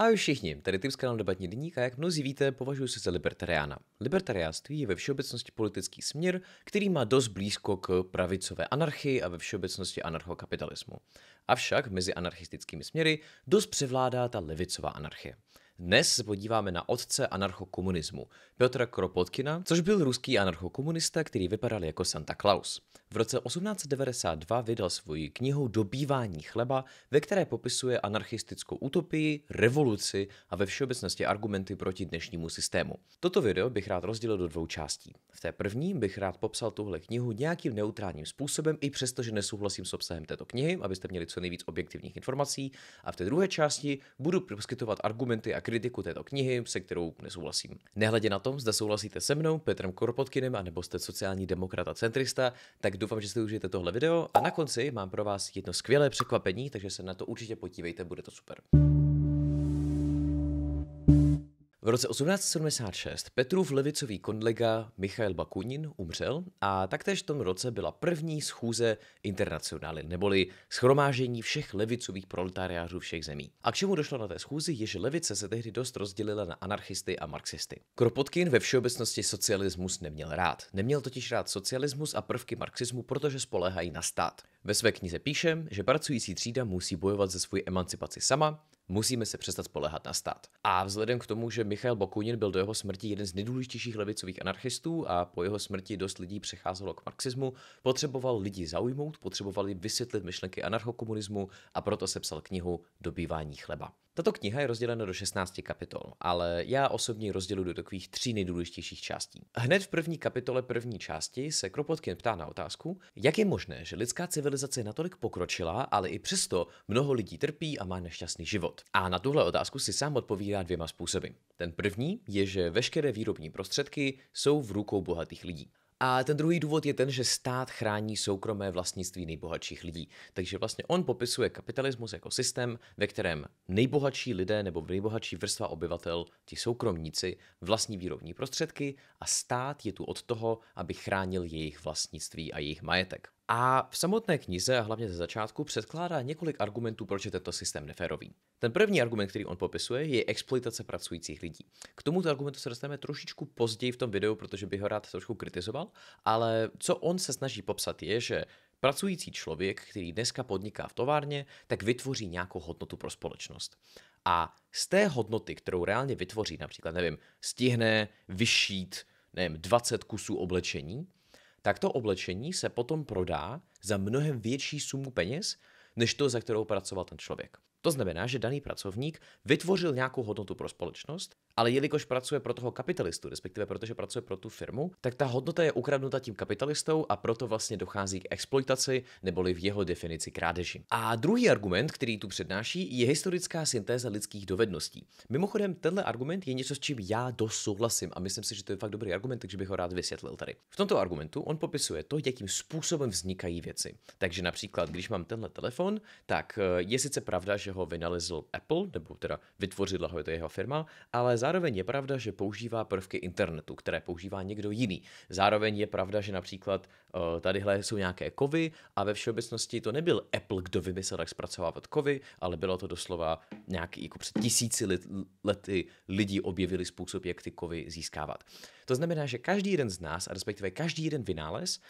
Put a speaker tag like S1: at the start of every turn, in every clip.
S1: Ahoj všichni, tady tips kanál debatní deník a jak mnozí víte, považuji se za libertariána. Libertariánství je ve všeobecnosti politický směr, který má dost blízko k pravicové anarchii a ve všeobecnosti anarchokapitalismu. Avšak mezi anarchistickými směry dost převládá ta levicová anarchie. Dnes se podíváme na otce anarchokomunismu, Piotra Kropotkina, což byl ruský anarchokomunista, který vypadal jako Santa Claus. V roce 1892 vydal svoji knihu Dobývání chleba, ve které popisuje anarchistickou utopii, revoluci a ve všeobecnosti argumenty proti dnešnímu systému. Toto video bych rád rozdělil do dvou částí. V té první bych rád popsal tuhle knihu nějakým neutrálním způsobem, i přesto, že nesouhlasím s obsahem této knihy, abyste měli co nejvíc objektivních informací, a v té druhé části budu poskytovat argumenty a kritiku této knihy, se kterou nesouhlasím. Nehledě na tom, zda souhlasíte se mnou, Petrem Korpotkinem, anebo jste sociální demokrat a centrista, tak doufám, že si užijete tohle video a na konci mám pro vás jedno skvělé překvapení, takže se na to určitě podívejte, bude to super. V roce 1876 Petrův levicový kolega Michail Bakunin umřel a taktéž v tom roce byla první schůze internacionály, neboli schromážení všech levicových proletariářů všech zemí. A k čemu došlo na té schůzi je, že levice se tehdy dost rozdělila na anarchisty a marxisty. Kropotkin ve všeobecnosti socialismus neměl rád. Neměl totiž rád socialismus a prvky marxismu, protože spolehají na stát. Ve své knize píšem, že pracující třída musí bojovat za svou emancipaci sama, musíme se přestat spolehat na stát. A vzhledem k tomu, že Michal Bokunin byl do jeho smrti jeden z nejdůležitějších levicových anarchistů a po jeho smrti dost lidí přecházelo k marxismu, potřeboval lidi zaujmout, potřebovali vysvětlit myšlenky anarchokomunismu a proto se psal knihu Dobývání chleba. Tato kniha je rozdělena do 16 kapitol, ale já osobně ji rozdělu do takových tří nejdůležitějších částí. Hned v první kapitole první části se Kropotkin ptá na otázku, jak je možné, že lidská civilizace je natolik pokročila, ale i přesto mnoho lidí trpí a má nešťastný život. A na tuhle otázku si sám odpovídá dvěma způsoby. Ten první je, že veškeré výrobní prostředky jsou v rukou bohatých lidí. A ten druhý důvod je ten, že stát chrání soukromé vlastnictví nejbohatších lidí. Takže vlastně on popisuje kapitalismus jako systém, ve kterém nejbohatší lidé nebo nejbohatší vrstva obyvatel, ti soukromníci, vlastní výrobní prostředky a stát je tu od toho, aby chránil jejich vlastnictví a jejich majetek. A v samotné knize a hlavně ze začátku předkládá několik argumentů, proč je tento systém neférový. Ten první argument, který on popisuje, je exploitace pracujících lidí. K tomuto argumentu se dostaneme trošičku později v tom videu, protože bych ho rád trošku kritizoval, ale co on se snaží popsat je, že pracující člověk, který dneska podniká v továrně, tak vytvoří nějakou hodnotu pro společnost. A z té hodnoty, kterou reálně vytvoří, například, nevím, stihne vyšít, nevím, 20 kusů oblečení, tak to oblečení se potom prodá za mnohem větší sumu peněz, než to, za kterou pracoval ten člověk. To znamená, že daný pracovník vytvořil nějakou hodnotu pro společnost ale jelikož pracuje pro toho kapitalistu, respektive protože pracuje pro tu firmu, tak ta hodnota je ukradnuta tím kapitalistou a proto vlastně dochází k exploitaci neboli v jeho definici krádeži. A druhý argument, který tu přednáší, je historická syntéza lidských dovedností. Mimochodem, tenhle argument je něco, s čím já dosouhlasím a myslím si, že to je fakt dobrý argument, takže bych ho rád vysvětlil tady. V tomto argumentu on popisuje to, jakým způsobem vznikají věci. Takže například, když mám tenhle telefon, tak eh, je sice pravda, že ho vynalezl Apple, nebo teda vytvořila ho je to jeho firma, ale zároveň je pravda, že používá prvky internetu, které používá někdo jiný. Zároveň je pravda, že například eh, tadyhle jsou nějaké kovy a ve všeobecnosti to nebyl Apple, kdo vymyslel, jak zpracovávat kovy, ale bylo to doslova nějaký, jako před tisíci lety lidi objevili způsob, jak ty kovy získávat. To znamená, že každý jeden z nás, a respektive každý jeden vynález,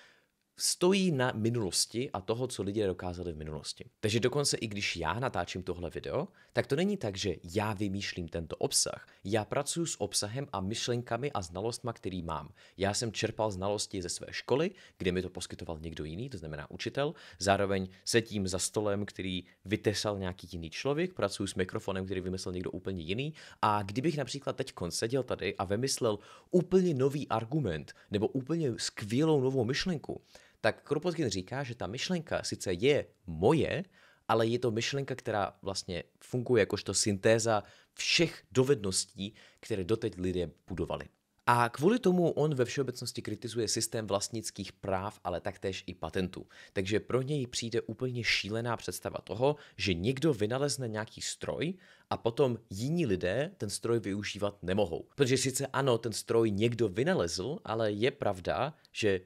S1: stojí na minulosti a toho, co lidé dokázali v minulosti. Takže dokonce i když já natáčím tohle video, tak to není tak, že já vymýšlím tento obsah. Já pracuji s obsahem a myšlenkami a znalostma, který mám. Já jsem čerpal znalosti ze své školy, kde mi to poskytoval někdo jiný, to znamená učitel. Zároveň sedím za stolem, který vytesal nějaký jiný člověk, pracuji s mikrofonem, který vymyslel někdo úplně jiný. A kdybych například teď seděl tady a vymyslel úplně nový argument nebo úplně skvělou novou myšlenku, tak Kropotkin říká, že ta myšlenka sice je moje, ale je to myšlenka, která vlastně funguje jakožto syntéza všech dovedností, které doteď lidé budovali. A kvůli tomu on ve všeobecnosti kritizuje systém vlastnických práv, ale taktéž i patentů. Takže pro něj přijde úplně šílená představa toho, že někdo vynalezne nějaký stroj a potom jiní lidé ten stroj využívat nemohou. Protože sice ano, ten stroj někdo vynalezl, ale je pravda, že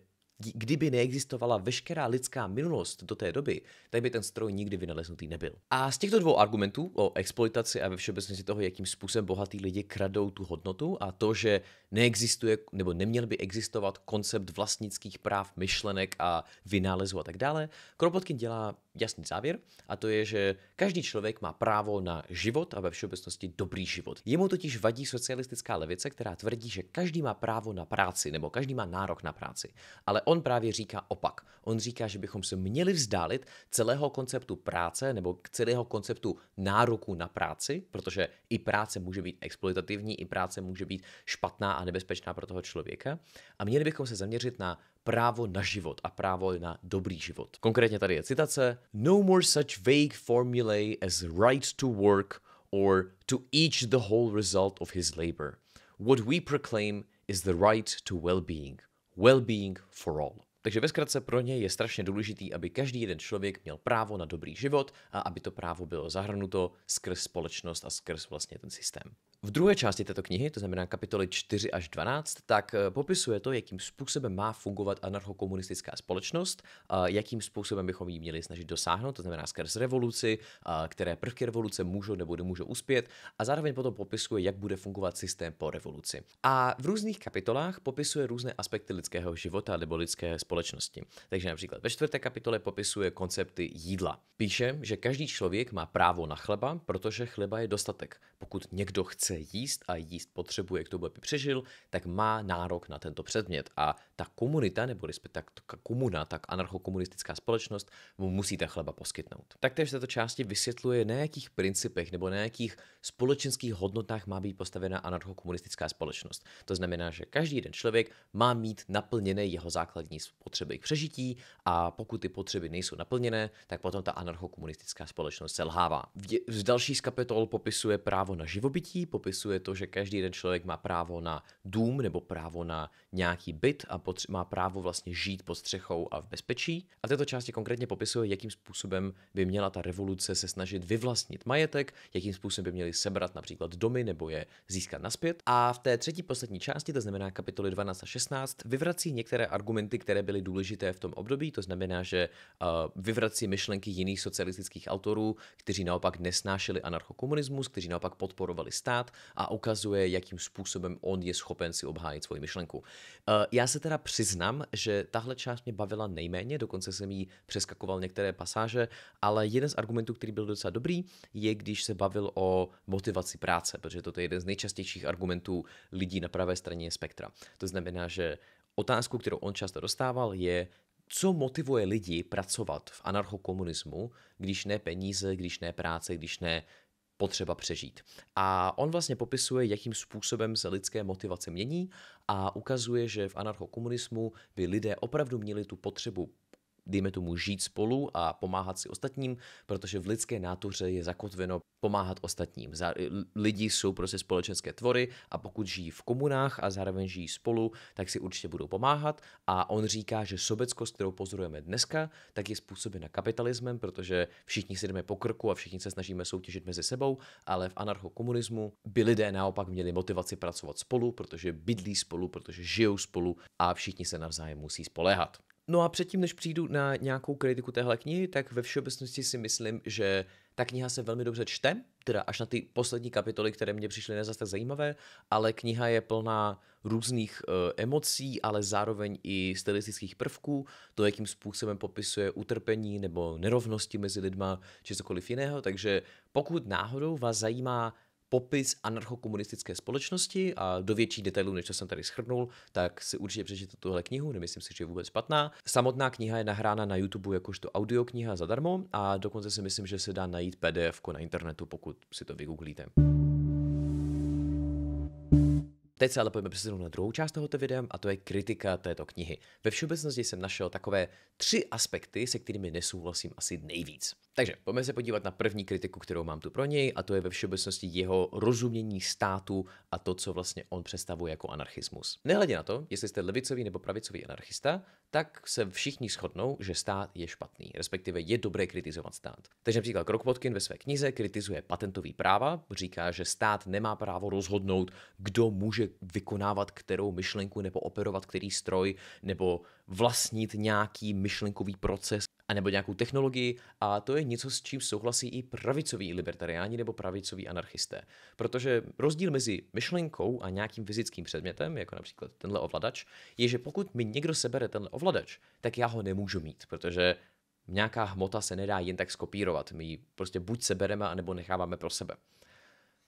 S1: Kdyby neexistovala veškerá lidská minulost do té doby, tak by ten stroj nikdy vynaleznutý nebyl. A z těchto dvou argumentů o exploitaci a ve všeobecnosti toho, jakým způsobem bohatí lidi kradou tu hodnotu a to, že neexistuje nebo neměl by existovat koncept vlastnických práv, myšlenek a vynálezu a tak dále, Kropotkin dělá jasný závěr a to je, že každý člověk má právo na život a ve všeobecnosti dobrý život. Jemu totiž vadí socialistická levice, která tvrdí, že každý má právo na práci nebo každý má nárok na práci. Ale on právě říká opak. On říká, že bychom se měli vzdálit celého konceptu práce nebo celého konceptu nároku na práci, protože i práce může být exploitativní, i práce může být špatná a nebezpečná pro toho člověka. A měli bychom se zaměřit na právo na život a právo na dobrý život. Konkrétně tady je citace: No more such vague formulae as right to work or to each the whole result of his labor. What we proclaim is the right to well-being. Well-being for all. Takže ve zkratce pro ně je strašně důležitý, aby každý jeden člověk měl právo na dobrý život a aby to právo bylo zahrnuto skrz společnost a skrz vlastně ten systém. V druhé části této knihy, to znamená kapitoly 4 až 12, tak eh, popisuje to, jakým způsobem má fungovat anarchokomunistická společnost, jakým způsobem bychom ji měli snažit dosáhnout, to znamená skrz revoluci, které prvky revoluce můžou nebo nemůžou uspět, a zároveň potom popisuje, jak bude fungovat systém po revoluci. A v různých kapitolách popisuje různé aspekty lidského života nebo lidské společnosti. Takže například ve čtvrté kapitole popisuje koncepty jídla. Píše, že každý člověk má právo na chleba, protože chleba je dostatek. Pokud někdo chce jíst a jíst potřebuje k tomu, aby přežil, tak má nárok na tento předmět. A ta komunita, nebo respektive ta komuna, tak anarchokomunistická společnost, mu musí ta chleba poskytnout. Taktéž v této části vysvětluje, na jakých principech nebo na jakých společenských hodnotách má být postavena anarchokomunistická společnost. To znamená, že každý jeden člověk má mít naplněné jeho základní potřeby k přežití a pokud ty potřeby nejsou naplněné, tak potom ta anarchokomunistická společnost selhává. V další z kapitol popisuje právo právo na živobytí, popisuje to, že každý jeden člověk má právo na dům nebo právo na nějaký byt a potře- má právo vlastně žít pod střechou a v bezpečí. A této části konkrétně popisuje, jakým způsobem by měla ta revoluce se snažit vyvlastnit majetek, jakým způsobem by měli sebrat například domy nebo je získat naspět. A v té třetí poslední části, to znamená kapitoly 12 a 16, vyvrací některé argumenty, které byly důležité v tom období, to znamená, že uh, vyvrací myšlenky jiných socialistických autorů, kteří naopak nesnášeli anarchokomunismus, kteří naopak podporovali stát a ukazuje, jakým způsobem on je schopen si obhájit svoji myšlenku. Eh, já se teda přiznám, že tahle část mě bavila nejméně, dokonce jsem jí přeskakoval některé pasáže, ale jeden z argumentů, který byl docela dobrý, je, když se bavil o motivaci práce, protože toto je jeden z nejčastějších argumentů lidí na pravé straně spektra. To znamená, že otázku, kterou on často dostával, je, co motivuje lidi pracovat v anarchokomunismu, když ne peníze, když ne práce, když ne potřeba přežít. A on vlastně popisuje, jakým způsobem se lidské motivace mění a ukazuje, že v anarchokomunismu by lidé opravdu měli tu potřebu dejme tomu, žít spolu a pomáhat si ostatním, protože v lidské nátuře je zakotveno pomáhat ostatním. Lidi jsou prostě společenské tvory a pokud žijí v komunách a zároveň žijí spolu, tak si určitě budou pomáhat. A on říká, že sobeckost, kterou pozorujeme dneska, tak je způsobena kapitalismem, protože všichni si jdeme po krku a všichni se snažíme soutěžit mezi sebou, ale v anarchokomunismu by lidé naopak měli motivaci pracovat spolu, protože bydlí spolu, protože žijou spolu a všichni se navzájem musí spoléhat. No a předtím, než přijdu na nějakou kritiku téhle knihy, tak ve všeobecnosti si myslím, že ta kniha se velmi dobře čte, teda až na ty poslední kapitoly, které mě přišly nezas tak zajímavé, ale kniha je plná různých e, emocí, ale zároveň i stylistických prvků, to, jakým způsobem popisuje utrpení nebo nerovnosti mezi lidma, či cokoliv jiného, takže pokud náhodou vás zajímá popis anarchokomunistické společnosti a do větší detailů, než co jsem tady schrnul, tak si určitě přečtěte tuhle knihu, nemyslím si, že je vůbec špatná. Samotná kniha je nahrána na YouTube jakožto audiokniha zadarmo a dokonce si myslím, že se dá najít PDF na internetu, pokud si to vygooglíte. Teď se ale pojďme přesunout na druhou část tohoto videa a to je kritika této knihy. Ve všeobecnosti jsem našel takové tři aspekty, se kterými nesouhlasím asi nejvíc. Takže pojďme se podívat na první kritiku, kterou mám tu pro něj, a to je ve všeobecnosti jeho rozumění státu a to, co vlastně on představuje jako anarchismus. Nehledě na to, jestli jste levicový nebo pravicový anarchista, tak se všichni shodnou, že stát je špatný, respektive je dobré kritizovat stát. Takže například Kropotkin ve své knize kritizuje patentový práva, říká, že stát nemá právo rozhodnout, kdo může vykonávat kterou myšlenku nebo operovat který stroj nebo vlastnit nějaký myšlenkový proces anebo nějakou technologii a to je něco, s čím souhlasí i pravicoví libertariáni nebo pravicoví anarchisté. Protože rozdíl mezi myšlenkou a nějakým fyzickým předmětem, jako například tenhle ovladač, je, že pokud mi někdo sebere tenhle ovladač, tak já ho nemůžu mít, protože nějaká hmota se nedá jen tak skopírovat. My ji prostě buď sebereme, anebo necháváme pro sebe.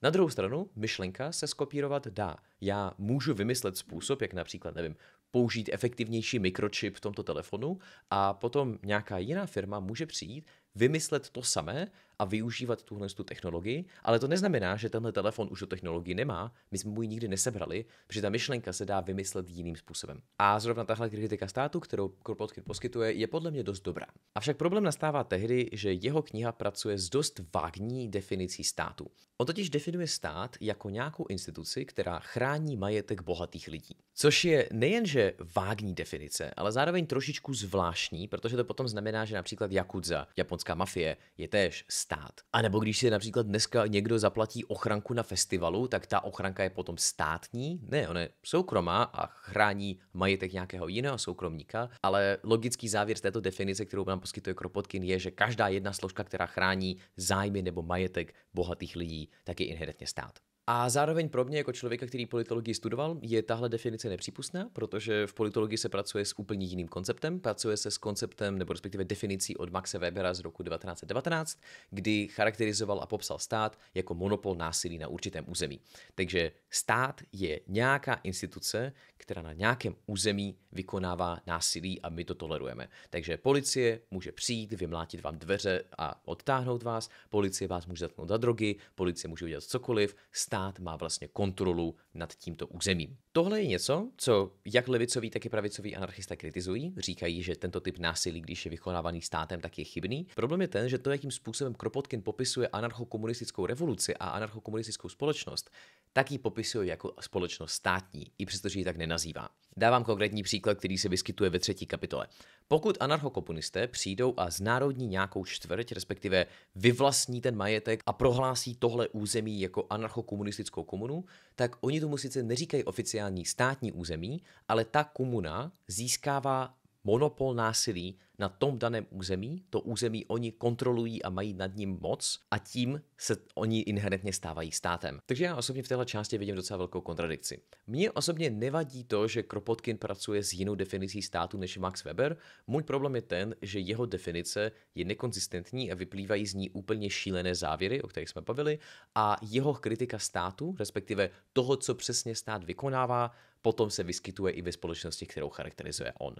S1: Na druhou stranu, myšlenka se skopírovat dá. Já můžu vymyslet způsob, jak například, nevím, použít efektivnější mikročip v tomto telefonu a potom nějaká jiná firma může přijít, vymyslet to samé, a využívat tuhle tu technologii, ale to neznamená, že tenhle telefon už tu technologii nemá, my jsme mu ji nikdy nesebrali, protože ta myšlenka se dá vymyslet jiným způsobem. A zrovna tahle kritika státu, kterou Kropotkin poskytuje, je podle mě dost dobrá. Avšak problém nastává tehdy, že jeho kniha pracuje s dost vágní definicí státu. On totiž definuje stát jako nějakou instituci, která chrání majetek bohatých lidí. Což je nejenže vágní definice, ale zároveň trošičku zvláštní, protože to potom znamená, že například Yakuza, japonská mafie, je též stát. A nebo když si například dneska někdo zaplatí ochranku na festivalu, tak ta ochranka je potom státní. Ne, ona je soukromá a chrání majetek nějakého jiného soukromníka, ale logický závěr z této definice, kterou nám poskytuje Kropotkin, je, že každá jedna složka, která chrání zájmy nebo majetek bohatých lidí, tak je inherentně stát. A zároveň pro mě jako člověka, který politologii studoval, je tahle definice nepřípustná, protože v politologii se pracuje s úplně jiným konceptem. Pracuje se s konceptem nebo respektive definicí od Maxe Webera z roku 1919, kdy charakterizoval a popsal stát jako monopol násilí na určitém území. Takže stát je nějaká instituce, která na nějakém území vykonává násilí a my to tolerujeme. Takže policie může přijít, vymlátit vám dveře a odtáhnout vás, policie vás může zatknout za drogy, policie může udělat cokoliv, stát stát má vlastně kontrolu nad tímto územím. Tohle je něco, co jak levicoví, tak i pravicoví anarchisté kritizují. Říkají, že tento typ násilí, když je vykonávaný státem, tak je chybný. Problém je ten, že to, jakým způsobem Kropotkin popisuje anarchokomunistickou revoluci a anarchokomunistickou společnost, tak ji popisuje jako společnost státní, i přestože ji tak nenazývá. Dávám konkrétní příklad, který se vyskytuje ve třetí kapitole. Pokud anarchokomunisté přijdou a znárodní nějakou čtvrť, respektive vyvlastní ten majetek a prohlásí tohle území jako anarchokomunistickou komunu, tak oni tomu sice neříkají oficiálně oficiální státní území, ale ta komuna získává monopol násilí na tom daném území, to území oni kontrolují a mají nad ním moc a tím se oni inherentně stávají státem. Takže já osobně v této části vidím docela velkou kontradikci. Mně osobně nevadí to, že Kropotkin pracuje s jinou definicí státu než Max Weber. Můj problém je ten, že jeho definice je nekonzistentní a vyplývají z ní úplně šílené závěry, o kterých jsme bavili, a jeho kritika státu, respektive toho, co přesně stát vykonává, potom se vyskytuje i ve společnosti, kterou charakterizuje on.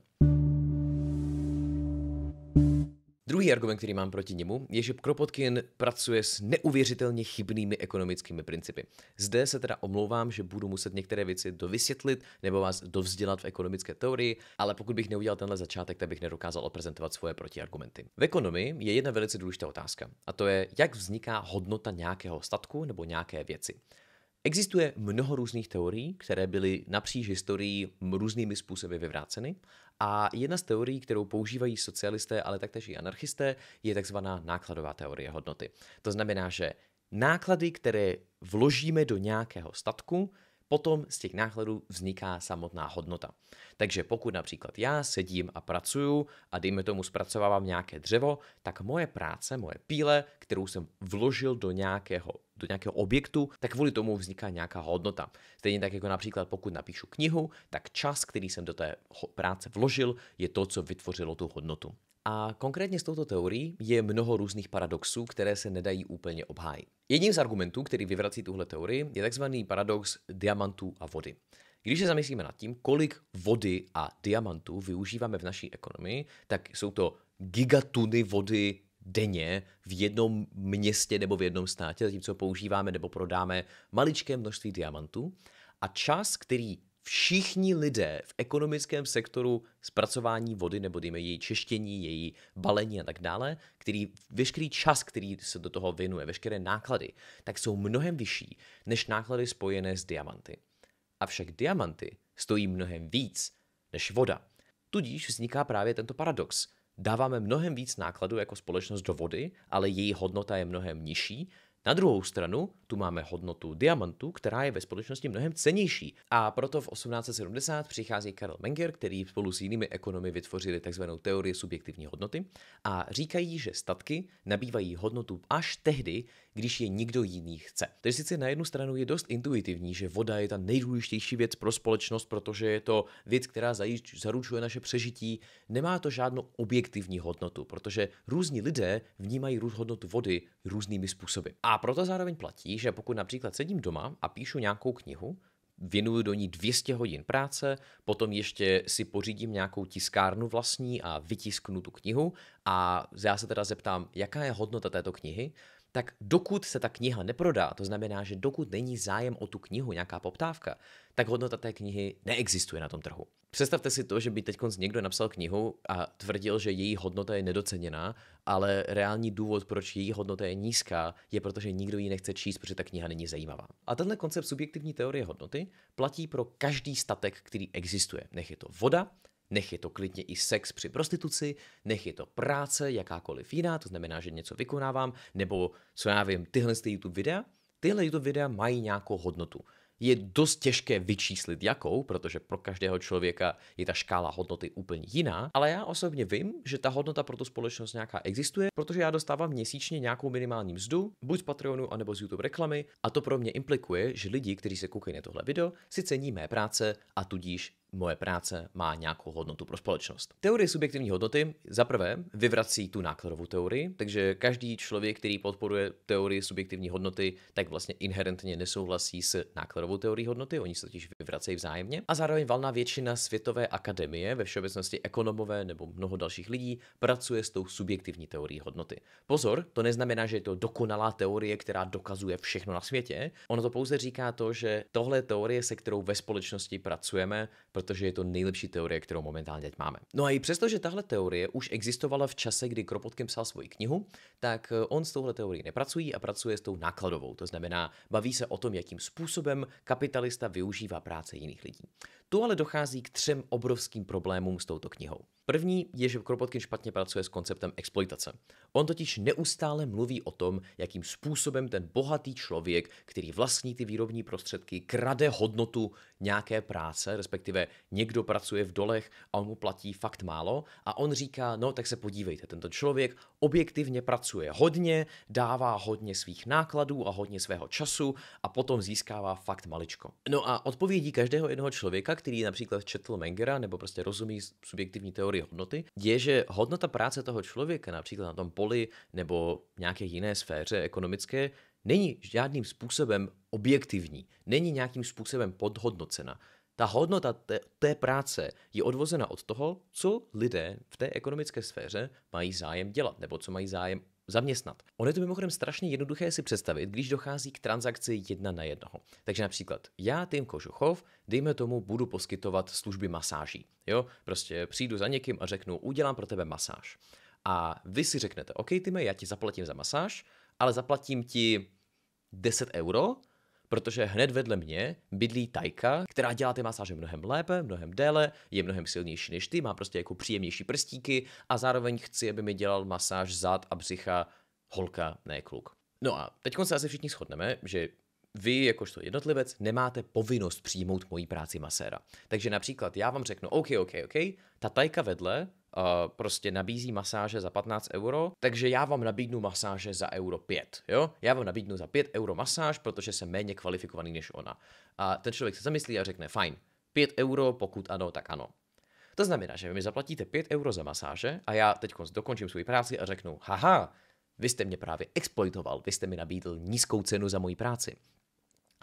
S1: Druhý argument, který mám proti němu, je, že Kropotkin pracuje s neuvěřitelně chybnými ekonomickými principy. Zde se teda omlouvám, že budu muset některé věci dovysvětlit nebo vás dovzdělat v ekonomické teorii, ale pokud bych neudělal tenhle začátek, tak bych nedokázal oprezentovat svoje protiargumenty. V ekonomii je jedna velice důležitá otázka, a to je, jak vzniká hodnota nějakého statku nebo nějaké věci. Existuje mnoho různých teorií, které byly napříč historií různými způsoby vyvráceny a jedna z teorií, kterou používají socialisté, ale taktéž i anarchisté, je takzvaná nákladová teorie hodnoty. To znamená, že náklady, které vložíme do nějakého statku, potom z těch nákladů vzniká samotná hodnota. Takže pokud například já sedím a pracuju a dejme tomu zpracovávám nějaké dřevo, tak moje práce, moje píle, kterou jsem vložil do nějakého do nějakého objektu, tak kvůli tomu vzniká nějaká hodnota. Stejně tak jako například pokud napíšu knihu, tak čas, který jsem do té práce vložil, je to, co vytvořilo tu hodnotu. A konkrétně s touto teorií je mnoho různých paradoxů, které se nedají úplně obhájit. Jedním z argumentů, který vyvrací tuhle teorii, je tzv. paradox diamantů a vody. Když se zamyslíme nad tím, kolik vody a diamantů využíváme v naší ekonomii, tak jsou to gigatuny vody denně v jednom městě nebo v jednom státě, zatímco používáme nebo prodáme maličké množství diamantů. A čas, který všichni lidé v ekonomickém sektoru zpracování vody nebo dejme její češtění, její balení a tak dále, který veškerý čas, který se do toho věnuje, veškeré náklady, tak jsou mnohem vyšší než náklady spojené s diamanty. Avšak diamanty stojí mnohem víc než voda. Tudíž vzniká právě tento paradox. Dáváme mnohem víc nákladů jako společnost do vody, ale její hodnota je mnohem nižší, na druhou stranu tu máme hodnotu diamantu, která je ve společnosti mnohem cenější. A proto v 1870 přichází Karl Menger, který spolu s jinými ekonomy vytvořili tzv. teorii subjektivní hodnoty a říkají, že statky nabývají hodnotu až tehdy, když je nikdo jiný chce. je sice na jednu stranu je dost intuitivní, že voda je ta nejdůležitější věc pro společnost, protože je to věc, která zaručuje naše přežití, nemá to žádnou objektivní hodnotu, protože různí lidé vnímají hodnotu vody různými způsoby. A proto zároveň platí, že pokud například sedím doma a píšu nějakou knihu, věnuju do ní 200 hodin práce, potom ještě si pořídím nějakou tiskárnu vlastní a vytisknu tu knihu a já se teda zeptám, jaká je hodnota této knihy tak dokud se ta kniha neprodá, to znamená, že dokud není zájem o tu knihu, nějaká poptávka, tak hodnota té knihy neexistuje na tom trhu. Představte si to, že by teď někdo napsal knihu a tvrdil, že její hodnota je nedoceněná, ale reální důvod, proč její hodnota je nízká, je proto, že nikdo ji nechce číst, protože ta kniha není zajímavá. A tenhle koncept subjektivní teorie hodnoty platí pro každý statek, který existuje. Nech je to voda, Nech je to klidně i sex při prostituci, nech je to práce jakákoliv jiná, to znamená, že něco vykonávám, nebo co já vím, tyhle z YouTube videa, tyhle YouTube videa mají nějakou hodnotu. Je dost těžké vyčíslit jakou, protože pro každého člověka je ta škála hodnoty úplně jiná, ale já osobně vím, že ta hodnota pro tu společnost nějaká existuje, protože já dostávám měsíčně nějakou minimální mzdu, buď z Patreonu, anebo z YouTube reklamy, a to pro mě implikuje, že lidi, kteří se koukají na tohle video, si cení mé práce a tudíž moje práce má nějakou hodnotu pro společnost. Teorie subjektivní hodnoty za prvé vyvrací tu nákladovou teorii, takže každý člověk, který podporuje teorii subjektivní hodnoty, tak vlastně inherentně nesouhlasí s nákladovou teorií hodnoty, oni se totiž vyvracejí vzájemně. A zároveň valná většina světové akademie, ve všeobecnosti ekonomové nebo mnoho dalších lidí, pracuje s tou subjektivní teorií hodnoty. Pozor, to neznamená, že je to dokonalá teorie, která dokazuje všechno na světě. Ono to pouze říká to, že tohle teorie, se kterou ve společnosti pracujeme, protože je to nejlepší teorie, kterou momentálně teď máme. No a i přesto, že tahle teorie už existovala v čase, kdy Kropotkin psal svoji knihu, tak eh, on s touhle teorií nepracují a pracuje s tou nákladovou. To znamená, baví se o tom, jakým způsobem kapitalista využívá práce jiných lidí. Tu ale dochází k třem obrovským problémům s touto knihou. První je, že Kropotkin špatně pracuje s konceptem exploitace. On totiž neustále mluví o tom, jakým způsobem ten bohatý člověk, který vlastní ty výrobní prostředky, krade hodnotu nějaké práce, respektive někdo pracuje v dolech a on mu platí fakt málo a on říká, no tak se podívejte, tento člověk objektivně pracuje hodně, dává hodně svých nákladů a hodně svého času a potom získává fakt maličko. No a odpovědí každého jednoho člověka, který například četl Mengera nebo prostě rozumí subjektivní teorii hodnoty, je, že hodnota práce toho člověka například na tom poli nebo nějaké jiné sféře ekonomické není žádným způsobem objektivní, není nějakým způsobem podhodnocena. Ta hodnota té, té práce je odvozena od toho, co lidé v té ekonomické sféře mají zájem dělat nebo co mají zájem zaměstnat. Ono je to mimochodem strašně jednoduché si představit, když dochází k transakci jedna na jednoho. Takže například já, Tim Kožuchov, dejme tomu, budu poskytovat služby masáží. Jo, prostě přijdu za někým a řeknu, udělám pro tebe masáž. A vy si řeknete, OK, Time, já ti zaplatím za masáž, ale zaplatím ti 10 euro, protože hned vedle mě bydlí Tajka, která dělá ty masáže mnohem lépe, mnohem déle, je mnohem silnější než ty, má prostě jako příjemnější prstíky a zároveň chci, aby mi dělal masáž zad a břicha holka, ne kluk. No a teď se asi všichni shodneme, že vy, jakožto jednotlivec, nemáte povinnost přijmout moji práci maséra. Takže například já vám řeknu, OK, OK, OK, ta tajka vedle uh, prostě nabízí masáže za 15 euro, takže já vám nabídnu masáže za euro 5, jo? Já vám nabídnu za 5 euro masáž, protože jsem méně kvalifikovaný než ona. A ten člověk se zamyslí a řekne, fajn, 5 euro, pokud ano, tak ano. To znamená, že vy mi zaplatíte 5 euro za masáže a já teď dokončím svoji práci a řeknu, haha, vy jste mě právě exploitoval, vy jste mi nabídl nízkou cenu za moji práci.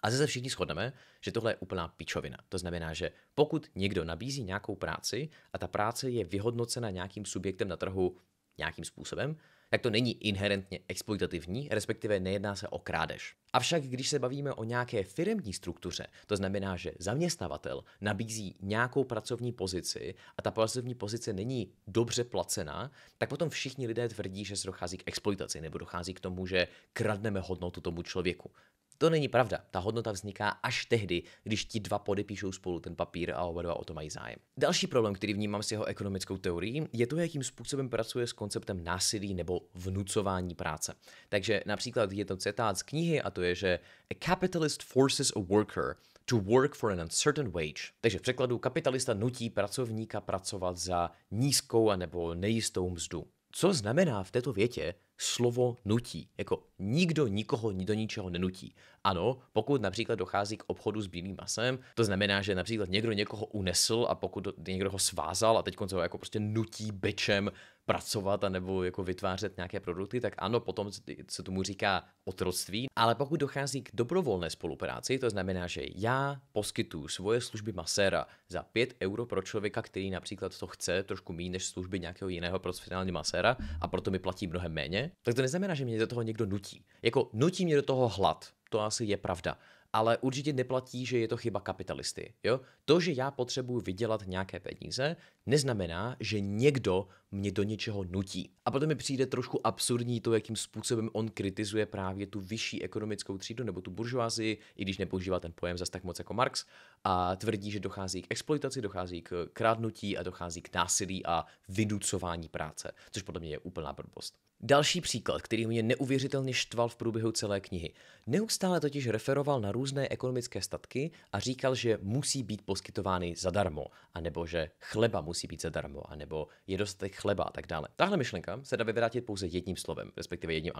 S1: A zase všichni shodneme, že tohle je úplná pičovina. To znamená, že pokud někdo nabízí nějakou práci a ta práce je vyhodnocena nějakým subjektem na trhu nějakým způsobem, tak to není inherentně exploitativní, respektive nejedná se o krádež. Avšak když se bavíme o nějaké firmní struktuře, to znamená, že zaměstnavatel nabízí nějakou pracovní pozici a ta pracovní pozice není dobře placená, tak potom všichni lidé tvrdí, že se dochází k exploitaci nebo dochází k tomu, že kradneme hodnotu tomu člověku. To není pravda. Ta hodnota vzniká až tehdy, když ti dva podepíšou spolu ten papír a oba dva o to mají zájem. Další problém, který vnímám s jeho ekonomickou teorií, je to, jakým způsobem pracuje s konceptem násilí nebo vnucování práce. Takže například je to citát z knihy a to je, že a capitalist forces a worker to work for an uncertain wage. Takže v překladu kapitalista nutí pracovníka pracovat za nízkou a nebo nejistou mzdu. Co znamená v této větě slovo nutí. Jako nikdo nikoho do ničeho nenutí. Ano, pokud například dochází k obchodu s bílým masem, to znamená, že například někdo někoho unesl a pokud někdo ho svázal a teď ho jako prostě nutí bečem pracovat a nebo jako vytvářet nějaké produkty, tak ano, potom se tomu říká otroctví. Ale pokud dochází k dobrovolné spolupráci, to znamená, že já poskytuju svoje služby maséra za 5 euro pro člověka, který například to chce trošku méně než služby nějakého jiného profesionální maséra a proto mi platí mnohem méně, tak to neznamená, že mě do toho někdo nutí. Jako nutí mě do toho hlad, to asi je pravda ale určitě neplatí, že je to chyba kapitalisty. Jo? To, že já potřebuji vydělat nějaké peníze, neznamená, že někdo mě do něčeho nutí. A potom mi přijde trošku absurdní to, jakým způsobem on kritizuje právě tu vyšší ekonomickou třídu nebo tu buržoazii, i když nepoužívá ten pojem zas tak moc jako Marx, a tvrdí, že dochází k exploitaci, dochází k krádnutí a dochází k násilí a vynucování práce, což podle mě je úplná blbost. Další příklad, který mě neuvěřitelně štval v průběhu celé knihy. Neustále totiž referoval na různé ekonomické statky a říkal, že musí být poskytovány zadarmo, anebo že chleba musí být zadarmo, anebo je dostatek chleba a tak dále. Tahle myšlenka se dá vyvrátit pouze jedním slovem, respektive jedním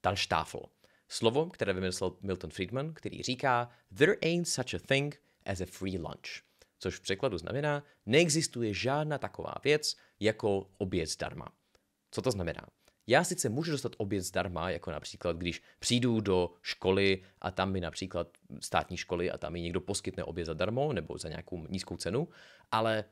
S1: Tan štáfl. Slovo, které vymyslel Milton Friedman, který říká There ain't such a thing as a free lunch. Což v překladu znamená, neexistuje žádná taková věc jako oběd zdarma. Co to znamená? Já sice můžu dostat oběd zdarma, jako například, když přijdu do školy a tam mi například státní školy a tam mi někdo poskytne oběd zadarmo nebo za nějakou nízkou cenu, ale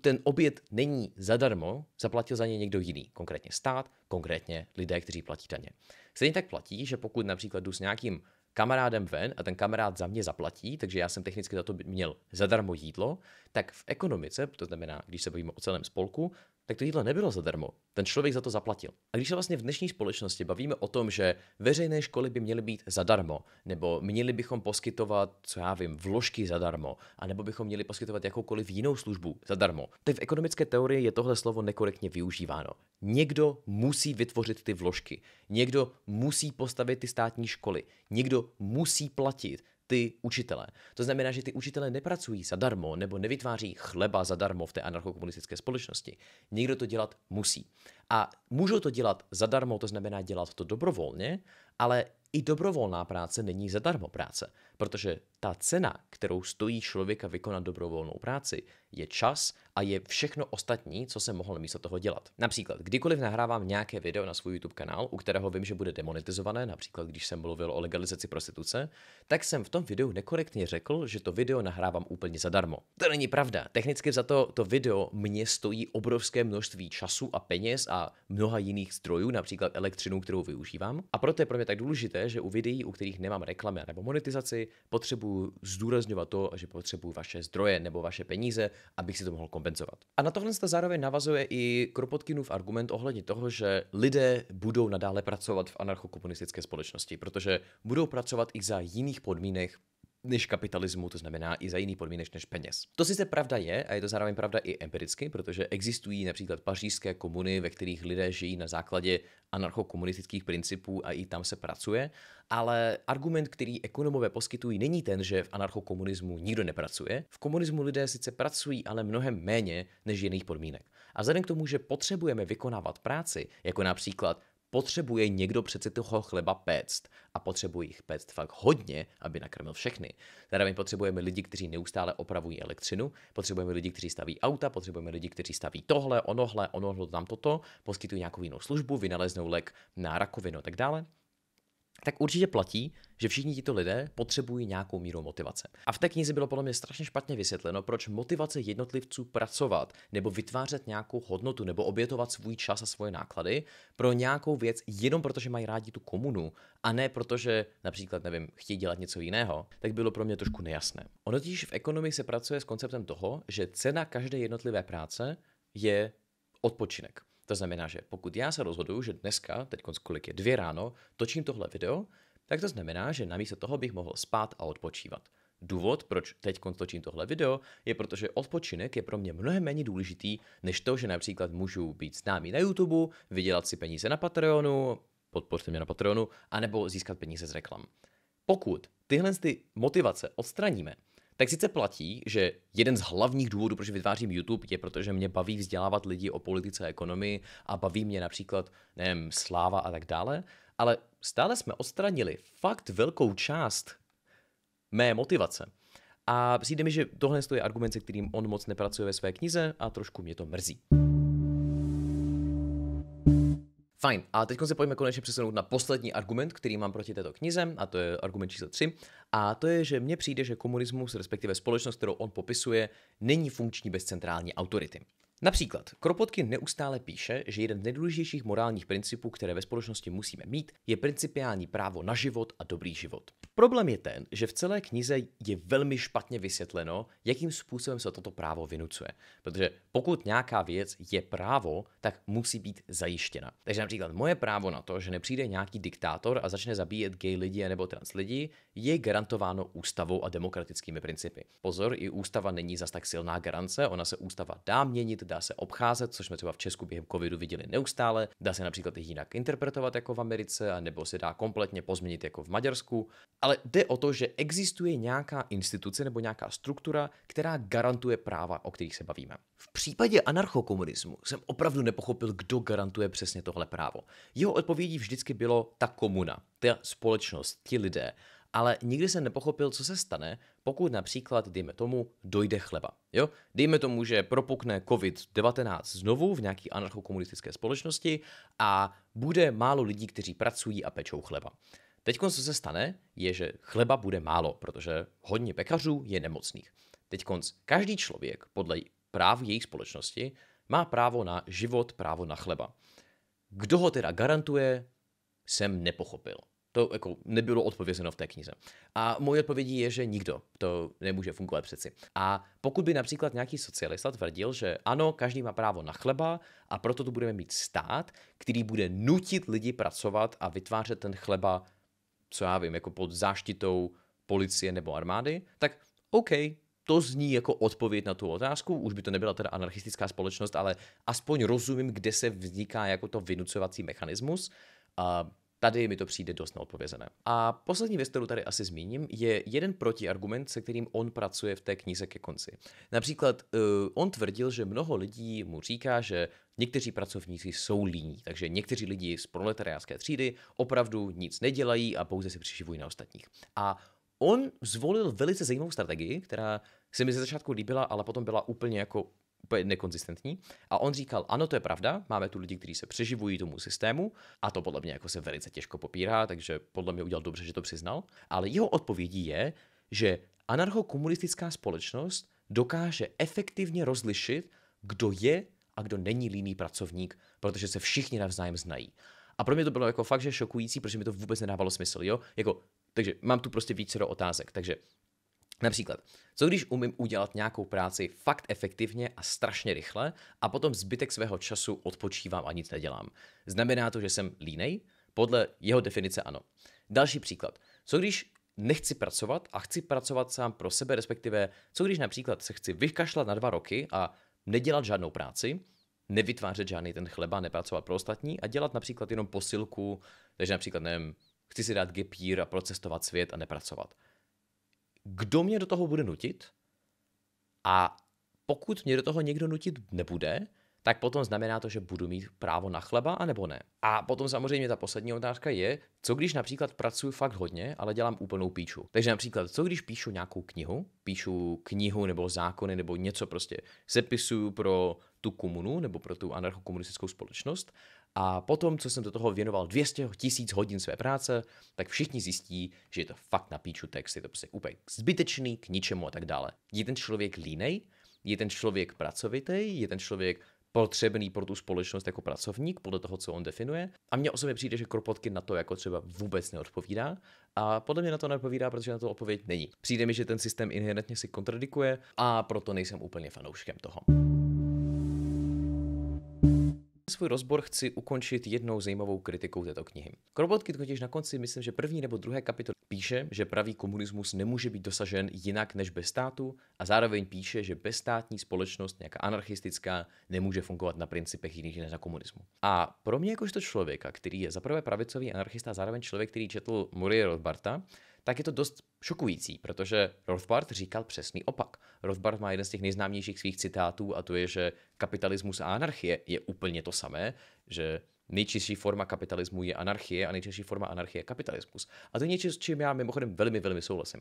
S1: ten oběd není zadarmo, zaplatil za ně někdo jiný, konkrétně stát, konkrétně lidé, kteří platí daně. Stejně tak platí, že pokud například jdu s nějakým kamarádem ven a ten kamarád za mě zaplatí, takže já jsem technicky za to měl zadarmo jídlo, tak v ekonomice, to znamená, když se bavíme o celém spolku, tak to jídlo nebylo zadarmo. Ten člověk za to zaplatil. A když se vlastně v dnešní společnosti bavíme o tom, že veřejné školy by měly být zadarmo, nebo měli bychom poskytovat, co já vím, vložky zadarmo, anebo bychom měli poskytovat jakoukoliv jinou službu zadarmo, tak v ekonomické teorii je tohle slovo nekorektně využíváno. Někdo musí vytvořit ty vložky, někdo musí postavit ty státní školy, někdo musí platit, ty učitele. To znamená, že ty učitele nepracují zadarmo nebo nevytváří chleba zadarmo v té anarchokomunistické společnosti. Někdo to dělat musí. A můžou to dělat zadarmo, to znamená dělat to dobrovolně, ale i dobrovolná práce není zadarmo práce, protože ta cena, kterou stojí člověka vykonat dobrovolnou práci, je čas a je všechno ostatní, co se mohl místo toho dělat. Například, kdykoliv nahrávám nějaké video na svůj YouTube kanál, u kterého vím, že bude demonetizované, například když jsem mluvil o legalizaci prostituce, tak jsem v tom videu nekorektně řekl, že to video nahrávám úplně zadarmo. To není pravda. Technicky za to, to video mě stojí obrovské množství času a peněz a mnoha jiných zdrojů, například elektřinu, kterou využívám. A proto je pro mě tak důležité, že u videí, u kterých nemám reklamy nebo monetizaci, potřebuji potřebuju zdůrazňovat to, že potřebuju vaše zdroje nebo vaše peníze, abych si to mohl kompenzovat. A na tohle se zároveň navazuje i Kropotkinův argument ohledně toho, že lidé budou nadále pracovat v anarchokomunistické společnosti, protože budou pracovat i za jiných podmínek, než kapitalismu, to znamená i za jiný podmínek než peněz. To sice pravda je, a je to zároveň pravda i empiricky, protože existují například pařížské komuny, ve kterých lidé žijí na základě anarchokomunistických principů a i tam se pracuje, ale argument, který ekonomové poskytují, není ten, že v anarchokomunismu nikdo nepracuje. V komunismu lidé sice pracují, ale mnohem méně než jiných podmínek. A vzhledem k tomu, že potřebujeme vykonávat práci, jako například potřebuje někdo přece toho chleba péct a potřebuje jich péct fakt hodně, aby nakrmil všechny. Zároveň potřebujeme lidi, kteří neustále opravují elektřinu, potřebujeme lidi, kteří staví auta, potřebujeme lidi, kteří staví tohle, onohle, onohle, tam toto, poskytují nějakou jinou službu, vynaleznou lek na rakovinu a tak dále tak určitě platí, že všichni tito lidé potřebují nějakou míru motivace. A v té knize bylo podle mě strašně špatně vysvětleno, proč motivace jednotlivců pracovat nebo vytvářet nějakou hodnotu nebo obětovat svůj čas a svoje náklady pro nějakou věc jenom protože mají rádi tu komunu a ne protože například, nevím, chtějí dělat něco jiného, tak bylo pro mě trošku nejasné. Ono totiž v ekonomii se pracuje s konceptem toho, že cena každé jednotlivé práce je odpočinek. To znamená, že pokud já se rozhodu, že dneska, teď kolik je dvě ráno, točím tohle video, tak to znamená, že namísto toho bych mohl spát a odpočívat. Důvod, proč teď točím tohle video, je protože odpočinek je pro mě mnohem méně důležitý, než to, že například můžu být s námi na YouTube, vydělat si peníze na Patreonu, podpořte mě na Patreonu, anebo získat peníze z reklam. Pokud tyhle ty motivace odstraníme, tak sice platí, že jeden z hlavních důvodů, proč vytvářím YouTube, je protože mě baví vzdělávat lidi o politice a ekonomii a baví mě například, nevím, sláva a tak dále, ale stále jsme odstranili fakt velkou část mé motivace. A přijde mi, že tohle je argument, se kterým on moc nepracuje ve své knize a trošku mě to mrzí. Fajn, a teď se pojďme konečně přesunout na poslední argument, který mám proti této knize, a to je argument číslo 3, a to je, že mně přijde, že komunismus, respektive společnost, kterou on popisuje, není funkční bez centrální autority. Například Kropotkin neustále píše, že jeden z nejdůležitějších morálních principů, které ve společnosti musíme mít, je principiální právo na život a dobrý život. Problém je ten, že v celé knize je velmi špatně vysvětleno, jakým způsobem se toto právo vynucuje. Protože pokud nějaká věc je právo, tak musí být zajištěna. Takže například moje právo na to, že nepřijde nějaký diktátor a začne zabíjet gay lidi nebo trans lidi, je garantováno garantováno ústavou a demokratickými principy. Pozor, i ústava není zas tak silná garance, ona se ústava dá měnit, dá se obcházet, což jsme třeba v Česku během covidu viděli neustále, dá se například i jinak interpretovat jako v Americe, nebo se dá kompletně pozměnit jako v Maďarsku, ale jde o to, že existuje nějaká instituce nebo nějaká struktura, která garantuje práva, o kterých se bavíme. V případě anarchokomunismu jsem opravdu nepochopil, kdo garantuje přesně tohle právo. Jeho odpovědí vždycky bylo ta komuna, ta společnost, ti lidé ale nikdy jsem nepochopil, co se stane, pokud například, dejme tomu, dojde chleba. Jo? Dejme tomu, že propukne COVID-19 znovu v nějaký anarchokomunistické společnosti a bude málo lidí, kteří pracují a pečou chleba. Teď, co se stane, je, že chleba bude málo, protože hodně pekařů je nemocných. Teď každý člověk podle práv jejich společnosti má právo na život, právo na chleba. Kdo ho teda garantuje, jsem nepochopil. To jako nebylo odpovězeno v té knize. A moje odpovědí je, že nikdo. To nemůže fungovat přeci. A pokud by například nějaký socialista tvrdil, že ano, každý má právo na chleba a proto tu budeme mít stát, který bude nutit lidi pracovat a vytvářet ten chleba, co já vím, jako pod záštitou policie nebo armády, tak OK, to zní jako odpověď na tu otázku, už by to nebyla teda anarchistická společnost, ale aspoň rozumím, kde se vzniká jako to vynucovací mechanismus. A Tady mi to přijde dost neodpovězené. A poslední věc, kterou tady asi zmíním, je jeden protiargument, se kterým on pracuje v té knize ke konci. Například eh, on tvrdil, že mnoho lidí mu říká, že někteří pracovníci jsou líní, takže někteří lidi z proletariátské třídy opravdu nic nedělají a pouze se přiživují na ostatních. A on zvolil velice zajímavou strategii, která se mi ze začátku líbila, ale potom byla úplně jako úplně nekonzistentní. A on říkal, ano, to je pravda, máme tu lidi, kteří se přeživují tomu systému a to podle mě jako se velice těžko popírá, takže podle mě udělal dobře, že to přiznal. Ale jeho odpovědí je, že anarchokomunistická společnost dokáže efektivně rozlišit, kdo je a kdo není líný pracovník, protože se všichni navzájem znají. A pro mě to bylo jako fakt, že šokující, protože mi to vůbec nedávalo smysl, jo? Jako, takže mám tu prostě více do otázek. Takže Například, co když umím udělat nějakou práci fakt efektivně a strašně rychle a potom zbytek svého času odpočívám a nic nedělám? Znamená to, že jsem línej? Podle jeho definice ano. Další příklad. Co když nechci pracovat a chci pracovat sám pro sebe, respektive co když například se chci vykašlat na dva roky a nedělat žádnou práci, nevytvářet žádný ten chleba, nepracovat pro ostatní a dělat například jenom posilku, takže například, nevím, chci si dát gepír a procestovat svět a nepracovat kdo mě do toho bude nutit a pokud mě do toho někdo nutit nebude, tak potom znamená to, že budu mít právo na chleba, anebo ne. A potom samozřejmě ta poslední otázka je, co když například pracuji fakt hodně, ale dělám úplnou píču. Takže například, co když píšu nějakou knihu, píšu knihu nebo zákony nebo něco prostě, sepisuju pro tu komunu nebo pro tu anarchokomunistickou společnost a potom, co jsem do toho věnoval 200 tisíc hodin své práce, tak všichni zjistí, že je to fakt na píču text, je to prostě úplně zbytečný, k ničemu a tak dále. Je ten člověk línej, je ten člověk pracovitý, je ten člověk potřebný pro tu společnost jako pracovník, podle toho, co on definuje. A mně osobně přijde, že kropotky na to jako třeba vůbec neodpovídá. A podle mě na to neodpovídá, protože na to odpověď není. Přijde mi, že ten systém inherentně si kontradikuje a proto nejsem úplně fanouškem toho. Svůj rozbor chci ukončit jednou zajímavou kritikou této knihy. Krobotky totiž na konci, myslím, že první nebo druhé kapitol píše, že pravý komunismus nemůže být dosažen jinak než bez státu a zároveň píše, že bezstátní společnost, nějaká anarchistická, nemůže fungovat na principech jiných než na komunismu. A pro mě jakožto člověka, který je zaprvé pravicový anarchista a zároveň člověk, který četl Murray Rothbarta, tak je to dost šokující, protože Rothbard říkal přesný opak. Rothbard má jeden z těch nejznámějších svých citátů a to je, že kapitalismus a anarchie je úplně to samé, že nejčistší forma kapitalismu je anarchie a nejčistší forma anarchie je kapitalismus. A to je něco, s čím já mimochodem velmi, velmi souhlasím.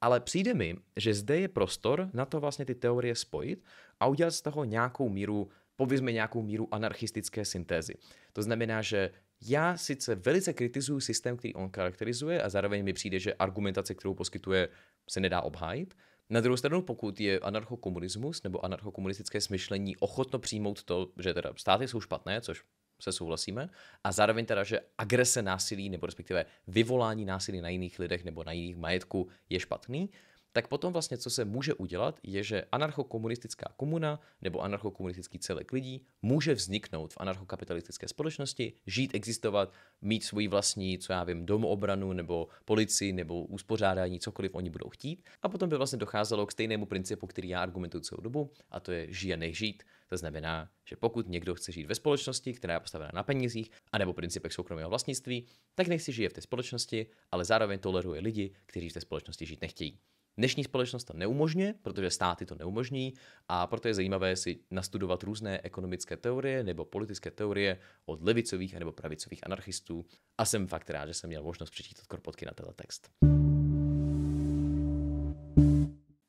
S1: Ale přijde mi, že zde je prostor na to vlastně ty teorie spojit a udělat z toho nějakou míru povězme nějakou míru anarchistické syntézy. To znamená, že já sice velice kritizuju systém, který on charakterizuje a zároveň mi přijde, že argumentace, kterou poskytuje, se nedá obhájit. Na druhou stranu, pokud je anarchokomunismus nebo anarchokomunistické smyšlení ochotno přijmout to, že teda státy jsou špatné, což se souhlasíme, a zároveň teda, že agrese násilí nebo respektive vyvolání násilí na jiných lidech nebo na jiných majetku je špatný, tak potom vlastně, co se může udělat, je, že anarchokomunistická komuna nebo anarchokomunistický celek lidí může vzniknout v anarchokapitalistické společnosti, žít, existovat, mít svoji vlastní, co já vím, domobranu nebo policii nebo uspořádání, cokoliv oni budou chtít. A potom by vlastně docházelo k stejnému principu, který já argumentuju celou dobu, a to je žij a nežít. To znamená, že pokud někdo chce žít ve společnosti, která je postavena na penězích, anebo principech soukromého vlastnictví, tak nechci žije v té společnosti, ale zároveň toleruje lidi, kteří v té společnosti žít nechtějí. Dnešní společnost to neumožňuje, protože státy to neumožní a proto je zajímavé si nastudovat různé ekonomické teorie nebo politické teorie od levicových nebo pravicových anarchistů a jsem fakt rád, že jsem měl možnost přečítat korpotky na tenhle text.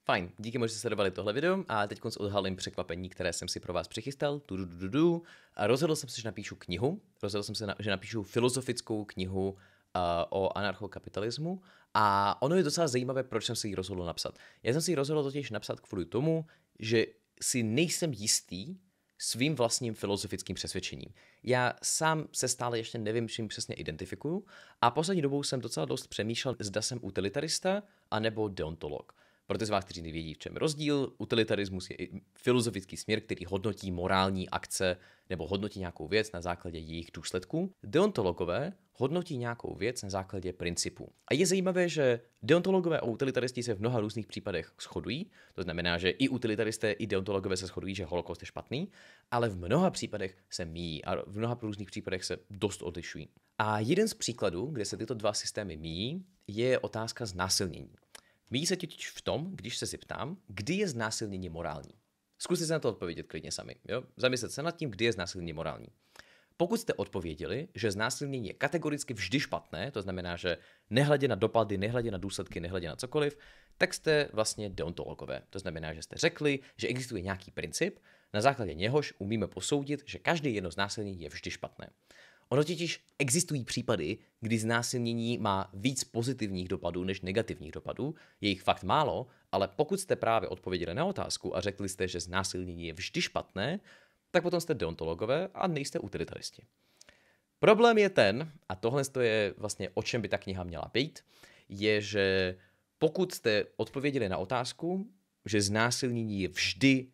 S1: Fajn, díky moc, že jste sledovali tohle video a teď odhalím překvapení, které jsem si pro vás přichystal. du. A rozhodl jsem se, že napíšu knihu. Rozhodl jsem se, že napíšu filozofickou knihu Eh, o anarchokapitalismu a ono je docela zajímavé, proč jsem si ji rozhodl napsat. Já jsem si ji rozhodl totiž napsat kvůli tomu, že si nejsem jistý svým vlastním filozofickým přesvědčením. Já sám se stále ještě nevím, čím přesně identifikuju a poslední dobou jsem docela dost přemýšlel, zda jsem utilitarista anebo deontolog. Pro ty z vás, kteří nevědí, v čem rozdíl, utilitarismus je filozofický směr, který hodnotí morální akce nebo hodnotí nějakou věc na základě jejich důsledků. Deontologové hodnotí nějakou věc na základě principů. A je zajímavé, že deontologové a utilitaristi se v mnoha různých případech shodují, to znamená, že i utilitaristé, i deontologové se shodují, že holokost je špatný, ale v mnoha případech se míjí a v mnoha různých případech se dost odlišují. A jeden z příkladů, kde se tyto dva systémy míjí, je otázka znásilnění. Míjí se totiž v tom, když se zeptám, kdy je znásilnění morální. Zkuste se na to odpovědět klidně sami. Jo? Zamyslet se nad tím, kdy je znásilnění morální. Pokud jste odpověděli, že znásilnění je kategoricky vždy špatné, to znamená, že nehledě na dopady, nehledě na důsledky, nehledě na cokoliv, tak jste vlastně deontologové. To znamená, že jste řekli, že existuje nějaký princip, na základě něhož umíme posoudit, že každý jedno znásilnění je vždy špatné. Ono totiž existují případy, kdy znásilnění má víc pozitivních dopadů než negativních dopadů. Je jich fakt málo, ale pokud jste právě odpověděli na otázku a řekli jste, že znásilnění je vždy špatné, tak potom jste deontologové a nejste utilitaristi. Problém je ten, a tohle je vlastně o čem by ta kniha měla být, je, že pokud jste odpověděli na otázku, že znásilnění je vždy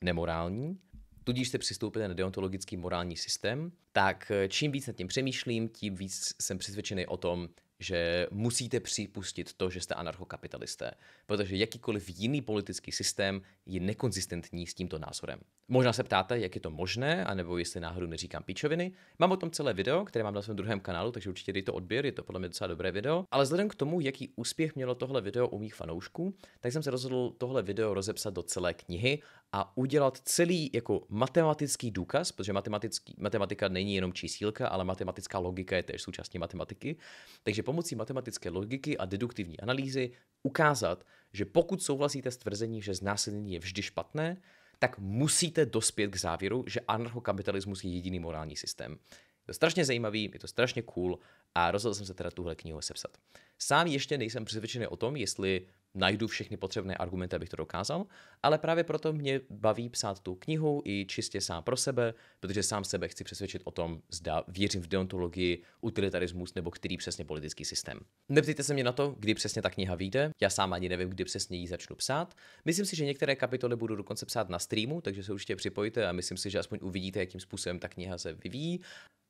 S1: nemorální, tudíž se přistoupit na deontologický morální systém, tak eh, čím víc nad tím přemýšlím, tím víc jsem přesvědčený o tom, že musíte připustit to, že jste anarchokapitalisté, protože jakýkoliv jiný politický systém je nekonzistentní s tímto názorem. Možná se ptáte, jak je to možné, anebo jestli náhodou neříkám píčoviny. Mám o tom celé video, které mám na svém druhém kanálu, takže určitě dejte odběr, je to podle mě docela dobré video. Ale vzhledem k tomu, jaký úspěch mělo tohle video u mých fanoušků, tak jsem se rozhodl tohle video rozepsat do celé knihy a udělat celý jako matematický důkaz, protože matematický, matematika není jenom čísílka, ale matematická logika je též součástí matematiky. Takže pomocí matematické logiky a deduktivní analýzy ukázat, že pokud souhlasíte s tvrzením, že znásilnění je vždy špatné, tak musíte dospět k závěru, že anarchokapitalismus je jediný morální systém. Je to strašně zajímavý, je to strašně cool a rozhodl jsem se teda tuhle knihu sepsat. Sám ještě nejsem přesvědčený o tom, jestli najdu všechny potřebné argumenty, abych to dokázal, ale právě proto mě baví psát tu knihu i čistě sám pro sebe, protože sám sebe chci přesvědčit o tom, zda věřím v deontologii, utilitarismus nebo který přesně politický systém. Neptejte se mě na to, kdy přesně ta kniha vyjde, já sám ani nevím, kdy přesně ji začnu psát. Myslím si, že některé kapitoly budu dokonce psát na streamu, takže se určitě připojte a myslím si, že aspoň uvidíte, jakým způsobem ta kniha se vyvíjí.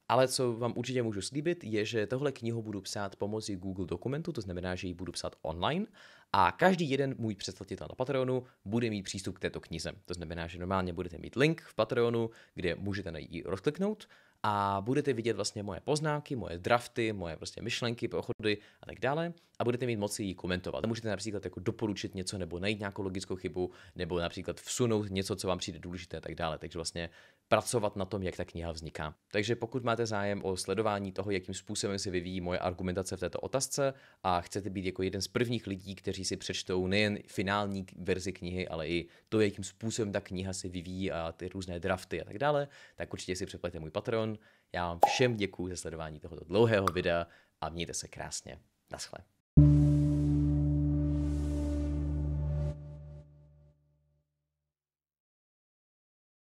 S1: Ale co vám určitě můžu slíbit, je, že tohle knihu budu psát pomocí Google dokumentu, to znamená, že ji budu psát online a každý jeden můj představitel na Patreonu bude mít přístup k této knize. To znamená, že normálně budete mít link v Patreonu, kde můžete na ji rozkliknout a budete vidět vlastně moje poznámky, moje drafty, moje prostě myšlenky, pochody a tak dále a budete mít moci ji komentovat. Můžete například jako doporučit něco nebo najít nějakou logickou chybu nebo například vsunout něco, co vám přijde důležité a tak dále. Takže vlastně pracovat na tom, jak ta kniha vzniká. Takže pokud máte zájem o sledování toho, jakým způsobem se vyvíjí moje argumentace v této otázce a chcete být jako jeden z prvních lidí, kteří si přečtou nejen finální verzi knihy, ale i to, jakým způsobem ta kniha se vyvíjí a ty různé drafty a tak dále, tak určitě si přeplete můj Patreon já vám všem děkuji za sledování tohoto dlouhého videa a mějte se krásně. Naschle.